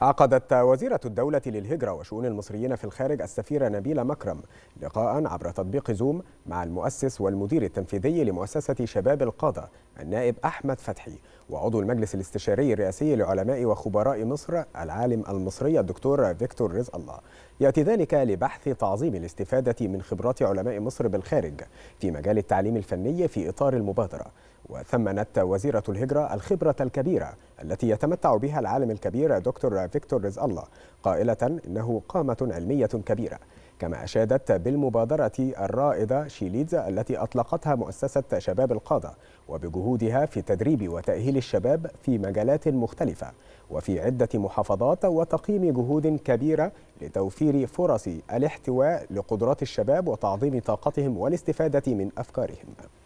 عقدت وزيرة الدولة للهجرة وشؤون المصريين في الخارج السفيرة نبيلة مكرم لقاء عبر تطبيق زوم مع المؤسس والمدير التنفيذي لمؤسسة شباب القادة النائب أحمد فتحي وعضو المجلس الاستشاري الرئاسي لعلماء وخبراء مصر العالم المصري الدكتور فيكتور رزق الله يأتي ذلك لبحث تعظيم الاستفادة من خبرات علماء مصر بالخارج في مجال التعليم الفني في إطار المبادرة وثمنت وزيرة الهجرة الخبرة الكبيرة التي يتمتع بها العالم الكبير دكتور فيكتور رزق الله قائلة إنه قامة علمية كبيرة كما أشادت بالمبادرة الرائدة شيليدز التي أطلقتها مؤسسة شباب القادة وبجهودها في تدريب وتأهيل الشباب في مجالات مختلفة وفي عدة محافظات وتقييم جهود كبيرة لتوفير فرص الاحتواء لقدرات الشباب وتعظيم طاقتهم والاستفادة من أفكارهم